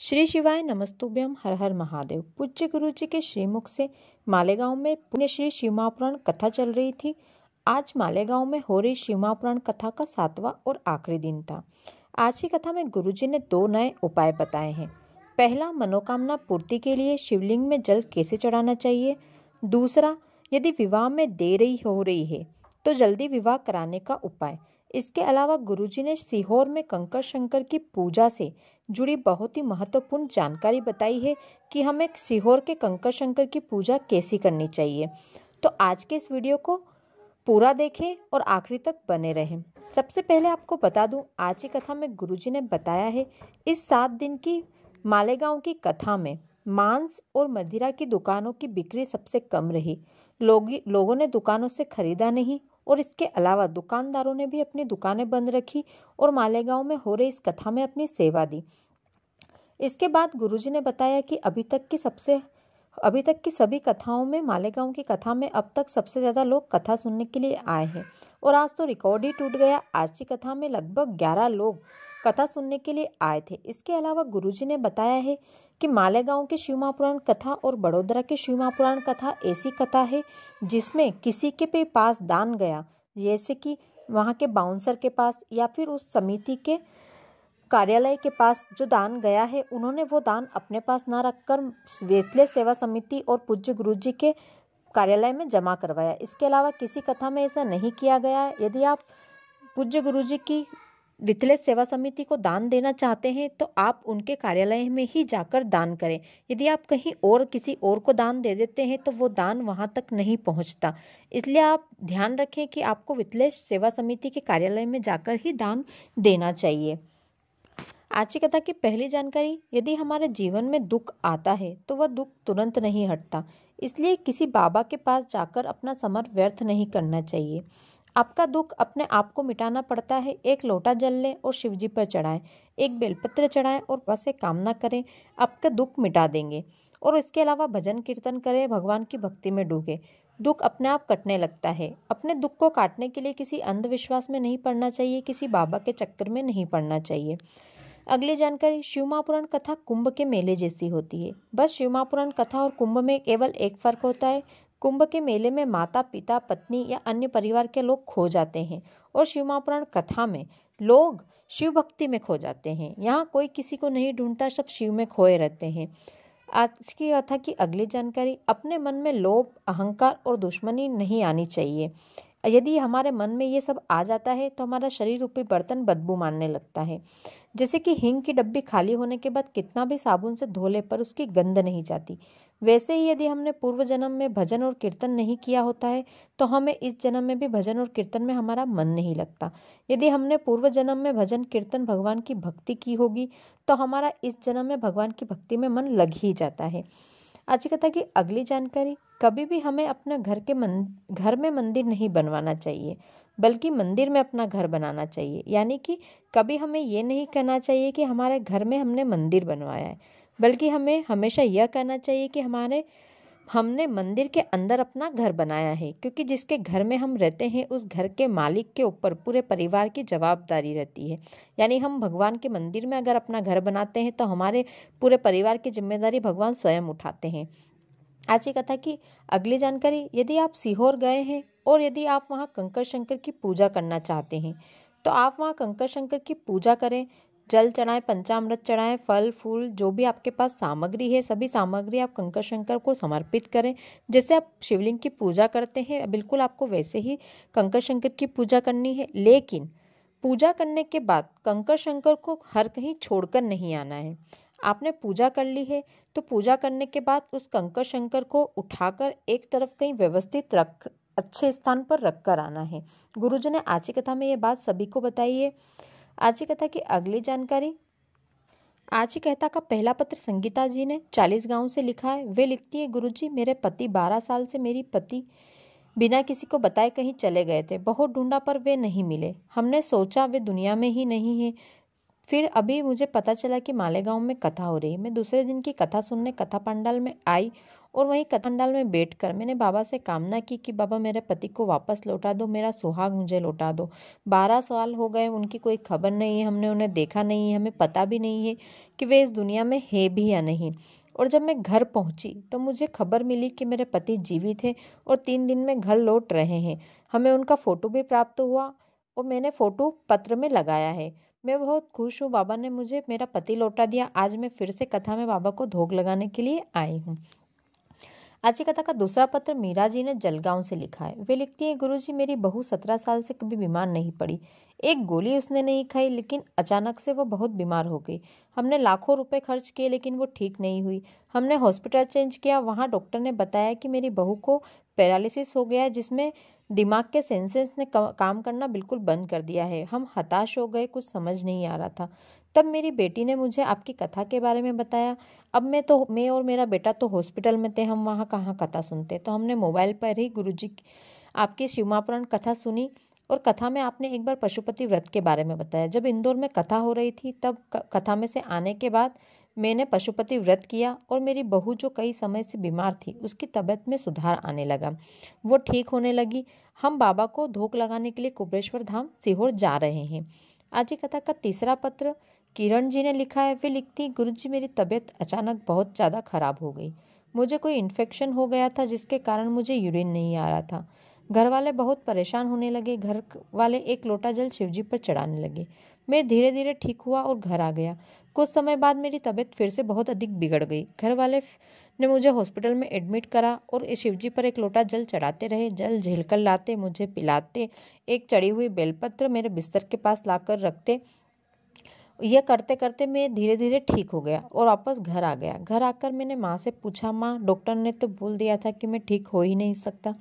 श्री शिवाय नमस्तुभ्यम हर हर महादेव पूज्य गुरु जी के श्रीमुख से मालेगांव में पुण्य श्री शिवमापुराण कथा चल रही थी आज मालेगांव में हो रही शिवमापुराण कथा का सातवां और आखिरी दिन था आज की कथा में गुरु जी ने दो नए उपाय बताए हैं पहला मनोकामना पूर्ति के लिए शिवलिंग में जल कैसे चढ़ाना चाहिए दूसरा यदि विवाह में देरी हो रही है तो जल्दी विवाह कराने का उपाय इसके अलावा गुरुजी ने सीहोर में कंकर शंकर की पूजा से जुड़ी बहुत ही महत्वपूर्ण जानकारी बताई है कि हमें सीहोर के कंकर शंकर की पूजा कैसी करनी चाहिए तो आज के इस वीडियो को पूरा देखें और आखिरी तक बने रहें सबसे पहले आपको बता दूं आज की कथा में गुरुजी ने बताया है इस सात दिन की मालेगांव की कथा में मांस और मदिरा की दुकानों की बिक्री सबसे कम रही लोग लोगों ने दुकानों से खरीदा नहीं और इसके अलावा दुकानदारों ने भी अपनी दुकानें बंद रखी और मालेगांव में हो रही इस कथा में अपनी सेवा दी इसके बाद गुरुजी ने बताया कि अभी तक की सबसे अभी तक की सभी कथाओं में मालेगांव की कथा में अब तक सबसे ज़्यादा लोग कथा सुनने के लिए आए हैं और आज तो रिकॉर्ड ही टूट गया आज की कथा में लगभग ग्यारह लोग कथा सुनने के लिए आए थे इसके अलावा गुरुजी ने बताया है कि मालेगांव के शिव महापुराण कथा और बड़ोदरा के शिव महापुराण कथा ऐसी कथा है जिसमें किसी के पे पास दान गया जैसे कि वहाँ के बाउंसर के पास या फिर उस समिति के कार्यालय के पास जो दान गया है उन्होंने वो दान अपने पास ना रखकर वेतले सेवा समिति और पूज्य गुरु जी के कार्यालय में जमा करवाया इसके अलावा किसी कथा में ऐसा नहीं किया गया यदि आप पूज्य गुरु जी की विथलेज सेवा समिति को दान देना चाहते हैं तो आप उनके कार्यालय में ही जाकर दान करें यदि आप कहीं और किसी और को दान दे देते हैं तो वो दान वहाँ तक नहीं पहुँचता इसलिए आप ध्यान रखें कि आपको विथलेज सेवा समिति के कार्यालय में जाकर ही दान देना चाहिए आज की कथा की पहली जानकारी यदि हमारे जीवन में दुख आता है तो वह दुख तुरंत नहीं हटता इसलिए किसी बाबा के पास जाकर अपना समर व्यर्थ नहीं करना चाहिए आपका दुख अपने आप को मिटाना पड़ता है एक लोटा जल लें और शिवजी पर चढ़ाएं एक बेलपत्र चढ़ाएं और एक कामना करें आपका दुख मिटा देंगे और इसके अलावा भजन कीर्तन करें भगवान की भक्ति में डूबे दुख अपने आप कटने लगता है अपने दुख को काटने के लिए किसी अंधविश्वास में नहीं पड़ना चाहिए किसी बाबा के चक्कर में नहीं पड़ना चाहिए अगली जानकारी शिवमापुराण कथा कुंभ के मेले जैसी होती है बस शिवमापुराण कथा और कुंभ में केवल एक फर्क होता है कुंभ के मेले में माता पिता पत्नी या अन्य परिवार के लोग खो जाते हैं और शिवमापुराण कथा में लोग शिव भक्ति में खो जाते हैं यहाँ कोई किसी को नहीं ढूंढता सब शिव में खोए रहते हैं आज की कथा की अगली जानकारी अपने मन में लोभ अहंकार और दुश्मनी नहीं आनी चाहिए यदि हमारे मन में ये सब आ जाता है तो हमारा शरीर रूपी बर्तन बदबू मानने लगता है जैसे कि हिंग की डब्बी खाली होने के बाद कितना भी साबुन से धोले पर उसकी गंध नहीं जाती वैसे ही यदि हमने पूर्व जन्म में भजन और कीर्तन नहीं किया होता है तो हमें इस जन्म में भी भजन और कीर्तन में हमारा मन नहीं लगता यदि हमने पूर्व जन्म में भजन कीर्तन भगवान की भक्ति की होगी तो हमारा इस जन्म में भगवान की भक्ति में मन लग ही जाता है आज की कथा की अगली जानकारी कभी भी हमें अपने घर के मन घर में मंदिर नहीं बनवाना चाहिए बल्कि मंदिर में अपना घर बनाना चाहिए यानी कि कभी हमें ये नहीं कहना चाहिए कि हमारे घर में हमने मंदिर बनवाया है बल्कि हमें हमेशा यह कहना चाहिए कि हमारे हमने मंदिर के अंदर अपना घर बनाया है क्योंकि जिसके घर में हम रहते हैं उस घर के मालिक के ऊपर पूरे परिवार की जवाबदारी रहती है यानी हम भगवान के मंदिर में अगर अपना घर बनाते हैं तो हमारे पूरे परिवार की जिम्मेदारी भगवान स्वयं उठाते हैं आज की कथा की अगली जानकारी यदि आप सीहोर गए हैं और यदि आप वहाँ कंकर शंकर की पूजा करना चाहते हैं तो आप वहाँ कंकर शंकर की पूजा करें जल चढ़ाएं पंचामृत चढ़ाएं फल फूल जो भी आपके पास सामग्री है सभी सामग्री आप कंकर शंकर को समर्पित करें जैसे आप शिवलिंग की पूजा करते हैं बिल्कुल आपको वैसे ही कंकर शंकर की पूजा करनी है लेकिन पूजा करने के बाद कंकर शंकर को हर कहीं छोड़कर नहीं आना है आपने पूजा कर ली है तो पूजा करने के बाद उस कंकर शंकर को उठाकर एक तरफ कहीं व्यवस्थित रख अच्छे स्थान पर रख कर आना है गुरुजी ने आज की कथा में ये बात सभी को बताई है की कथा की अगली जानकारी की कथा का पहला पत्र संगीता जी ने चालीस गांव से लिखा है वे लिखती है गुरु जी मेरे पति बारह साल से मेरी पति बिना किसी को बताए कहीं चले गए थे बहुत ढूंढा पर वे नहीं मिले हमने सोचा वे दुनिया में ही नहीं है फिर अभी मुझे पता चला कि मालेगांव में कथा हो रही है मैं दूसरे दिन की कथा सुनने कथा पंडाल में आई और वहीं कथा पंडाल में बैठकर मैंने बाबा से कामना की कि बाबा मेरे पति को वापस लौटा दो मेरा सुहाग मुझे लौटा दो बारह साल हो गए उनकी कोई खबर नहीं है हमने उन्हें देखा नहीं है हमें पता भी नहीं है कि वे इस दुनिया में है भी या नहीं और जब मैं घर पहुंची तो मुझे खबर मिली कि मेरे पति जीवित हैं और तीन दिन में घर लौट रहे हैं हमें उनका फ़ोटो भी प्राप्त हुआ और मैंने फ़ोटो पत्र में लगाया है मैं बहुत खुश हूँ बाबा ने मुझे मेरा पति लौटा दिया आज मैं फिर से कथा में बाबा को धोख लगाने के लिए आई हूँ आज की कथा का दूसरा पत्र मीरा जी ने जलगांव से लिखा है वे लिखती हैं गुरु जी मेरी बहू सत्रह साल से कभी बीमार नहीं पड़ी एक गोली उसने नहीं खाई लेकिन अचानक से वो बहुत बीमार हो गई हमने लाखों रुपए खर्च किए लेकिन वो ठीक नहीं हुई हमने हॉस्पिटल चेंज किया वहाँ डॉक्टर ने बताया कि मेरी बहू को पैरालिसिस हो गया है जिसमें दिमाग के सेंसेस ने काम करना बिल्कुल बंद कर दिया है हम हताश हो गए कुछ समझ नहीं आ रहा था तब मेरी बेटी ने मुझे आपकी कथा के बारे में बताया अब मैं तो मैं और मेरा बेटा तो हॉस्पिटल में थे हम वहाँ कहाँ कथा सुनते तो हमने मोबाइल पर ही गुरु जी आपकी शिवमापुराण कथा सुनी और कथा में आपने एक बार पशुपति व्रत के बारे में बताया जब इंदौर में कथा हो रही थी तब कथा में से आने के बाद मैंने पशुपति व्रत किया और मेरी बहू जो कई समय से बीमार थी उसकी तबीयत में सुधार आने लगा वो ठीक होने लगी हम बाबा को धोख लगाने के लिए कुबरेश्वर धाम सीहोर जा रहे हैं आज की कथा का तीसरा पत्र किरण जी ने लिखा है वे लिखती गुरु जी मेरी तबीयत अचानक बहुत ज़्यादा खराब हो गई मुझे कोई इन्फेक्शन हो गया था जिसके कारण मुझे यूरिन नहीं आ रहा था घर वाले बहुत परेशान होने लगे घर वाले एक लोटा जल शिवजी पर चढ़ाने लगे मैं धीरे धीरे ठीक हुआ और घर आ गया कुछ समय बाद मेरी तबीयत फिर से बहुत अधिक बिगड़ गई घर वाले ने मुझे हॉस्पिटल में एडमिट करा और शिवजी पर एक लोटा जल चढ़ाते रहे जल झेल कर लाते मुझे पिलाते एक चढ़ी हुई बेलपत्र मेरे बिस्तर के पास लाकर रखते यह करते करते मैं धीरे धीरे ठीक हो गया और वापस घर आ गया घर आकर मैंने माँ से पूछा माँ डॉक्टर ने तो बोल दिया था कि मैं ठीक हो ही नहीं सकता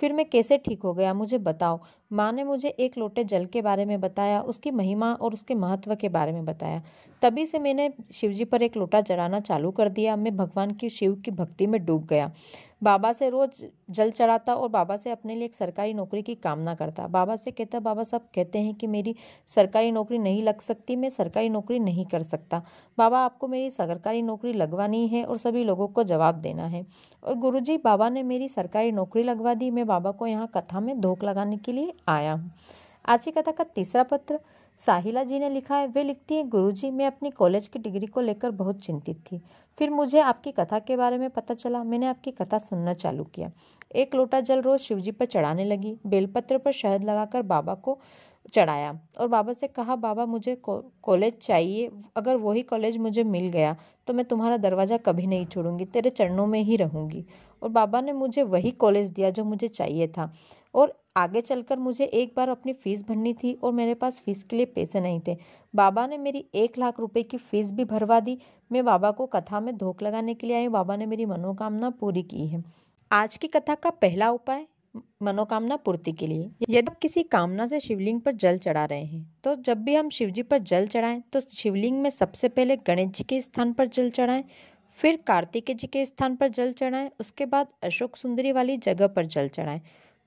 फिर मैं कैसे ठीक हो गया मुझे बताओ माँ ने मुझे एक लोटे जल के बारे में बताया उसकी महिमा और उसके महत्व के बारे में बताया तभी से मैंने शिवजी पर एक लोटा चढ़ाना चालू कर दिया मैं भगवान की शिव की भक्ति में डूब गया बाबा से रोज़ जल चढ़ाता और बाबा से अपने लिए एक सरकारी नौकरी की कामना करता बाबा से कहता बाबा साहब कहते हैं कि मेरी सरकारी नौकरी नहीं लग सकती मैं सरकारी नौकरी नहीं कर सकता बाबा आपको मेरी सरकारी नौकरी लगवानी है और सभी लोगों को जवाब देना है और गुरु जी बाबा ने मेरी सरकारी नौकरी लगवा दी मैं बाबा को यहाँ कथा में धोख लगाने के लिए आया हूँ आज की कथा का तीसरा पत्र साहिला जी ने लिखा है वे लिखती हैं जी मैं अपनी कॉलेज की डिग्री को लेकर बहुत चिंतित थी फिर मुझे आपकी कथा के बारे में पता चला मैंने आपकी कथा सुनना चालू किया एक लोटा जल रोज शिवजी पर चढ़ाने लगी बेलपत्र पर शहद लगाकर बाबा को चढ़ाया और बाबा से कहा बाबा मुझे कॉलेज चाहिए अगर वही कॉलेज मुझे मिल गया तो मैं तुम्हारा दरवाज़ा कभी नहीं छोड़ूंगी तेरे चरणों में ही रहूंगी और बाबा ने मुझे वही कॉलेज दिया जो मुझे चाहिए था और आगे चलकर मुझे एक बार अपनी फ़ीस भरनी थी और मेरे पास फ़ीस के लिए पैसे नहीं थे बाबा ने मेरी एक लाख रुपए की फ़ीस भी भरवा दी मैं बाबा को कथा में धोख लगाने के लिए आई बाबा ने मेरी मनोकामना पूरी की है आज की कथा का पहला उपाय मनोकामना पूर्ति के लिए यदि आप किसी कामना से शिवलिंग पर जल चढ़ा रहे हैं तो जब भी हम जी पर जल चढ़ाएं तो शिवलिंग में सबसे पहले गणेश जी के स्थान पर जल चढ़ाएं फिर कार्तिकेय जी के स्थान पर जल चढ़ाएं उसके बाद अशोक सुंदरी वाली जगह पर जल चढ़ाएं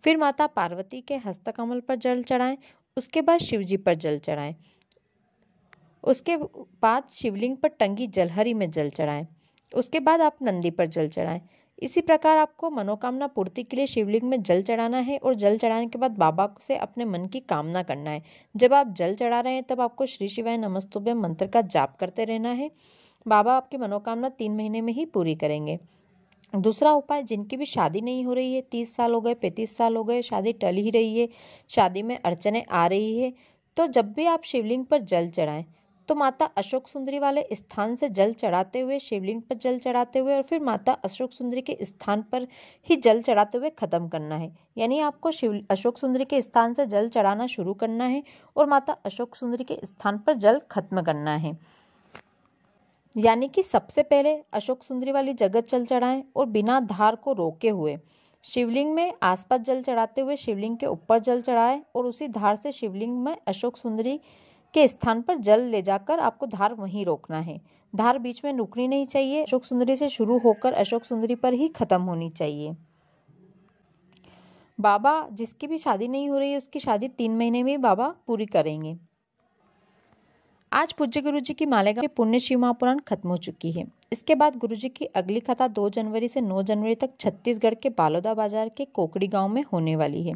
फिर माता पार्वती के हस्तकमल पर जल चढ़ाएं उसके बाद शिव जी पर जल चढ़ाएं उसके बाद शिवलिंग पर टंगी जलहरी में जल चढ़ाएं उसके बाद आप नंदी पर जल चढ़ाएं इसी प्रकार आपको मनोकामना पूर्ति के लिए शिवलिंग में जल चढ़ाना है और जल चढ़ाने के बाद बाबा से अपने मन की कामना करना है जब आप जल चढ़ा रहे हैं तब आपको श्री शिवाय नमस्तुभ्य मंत्र का जाप करते रहना है बाबा आपकी मनोकामना तीन महीने में ही पूरी करेंगे दूसरा उपाय जिनकी भी शादी नहीं हो रही है तीस साल हो गए पैंतीस साल हो गए शादी टल ही रही है शादी में अड़चने आ रही है तो जब भी आप शिवलिंग पर जल चढ़ाएं तो माता अशोक सुंदरी वाले स्थान से जल चढ़ाते हुए शिवलिंग पर जल चढ़ाते हुए और फिर माता अशोक सुंदरी के स्थान पर ही जल चढ़ाते हुए ख़त्म करना है यानी आपको शिव अशोक सुंदरी के स्थान से जल चढ़ाना शुरू करना है और माता अशोक सुंदरी के स्थान पर जल खत्म करना है यानी कि सबसे पहले अशोक सुंदरी वाली जगत जल चढ़ाएं और बिना धार को रोके हुए शिवलिंग में आसपास जल चढ़ाते हुए शिवलिंग के ऊपर जल चढ़ाएं और उसी धार से शिवलिंग में अशोक सुंदरी के स्थान पर जल ले जाकर आपको धार वहीं रोकना है धार बीच में रुकनी नहीं चाहिए अशोक सुंदरी से शुरू होकर अशोक सुंदरी पर ही खत्म होनी चाहिए बाबा जिसकी भी शादी नहीं हो रही है उसकी शादी तीन महीने में बाबा पूरी करेंगे आज पूज्य गुरु जी की मालेगा की पुण्य सीमा पुराण खत्म हो चुकी है इसके बाद गुरु जी की अगली कथा 2 जनवरी से 9 जनवरी तक छत्तीसगढ़ के बालोदा बाजार के कोकड़ी गांव में होने वाली है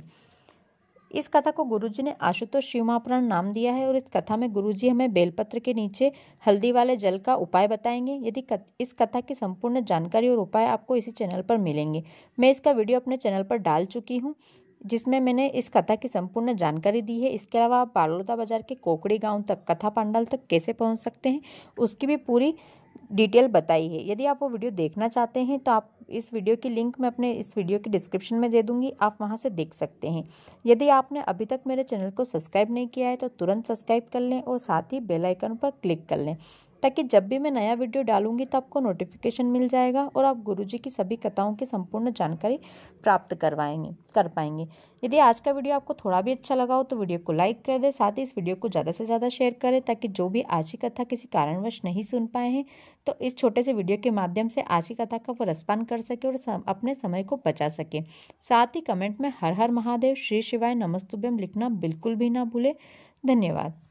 इस कथा को गुरुजी ने आशुतोष शिवमापुराण नाम दिया है और इस कथा में गुरुजी हमें बेलपत्र के नीचे हल्दी वाले जल का उपाय बताएंगे यदि कत, इस कथा की संपूर्ण जानकारी और उपाय आपको इसी चैनल पर मिलेंगे मैं इसका वीडियो अपने चैनल पर डाल चुकी हूँ जिसमें मैंने इस कथा की संपूर्ण जानकारी दी है इसके अलावा आप बालोदा बाजार के कोकड़ी गांव तक कथा पंडाल तक कैसे पहुंच सकते हैं उसकी भी पूरी डिटेल बताई है यदि आप वो वीडियो देखना चाहते हैं तो आप इस वीडियो की लिंक मैं अपने इस वीडियो की डिस्क्रिप्शन में दे दूंगी आप वहाँ से देख सकते हैं यदि आपने अभी तक मेरे चैनल को सब्सक्राइब नहीं किया है तो तुरंत सब्सक्राइब कर लें और साथ ही बेलाइकन पर क्लिक कर लें ताकि जब भी मैं नया वीडियो डालूंगी तो आपको नोटिफिकेशन मिल जाएगा और आप गुरु जी की सभी कथाओं की संपूर्ण जानकारी प्राप्त करवाएंगे कर पाएंगे यदि आज का वीडियो आपको थोड़ा भी अच्छा लगा हो तो वीडियो को लाइक कर दें साथ ही इस वीडियो को ज़्यादा से ज़्यादा शेयर करें ताकि जो भी आज की कथा किसी कारणवश नहीं सुन पाए हैं तो इस छोटे से वीडियो के माध्यम से आज की कथा का वो रसपान कर सके और अपने समय को बचा सके साथ ही कमेंट में हर हर महादेव श्री शिवाय नमस्तुभ्यम लिखना बिल्कुल भी ना भूलें धन्यवाद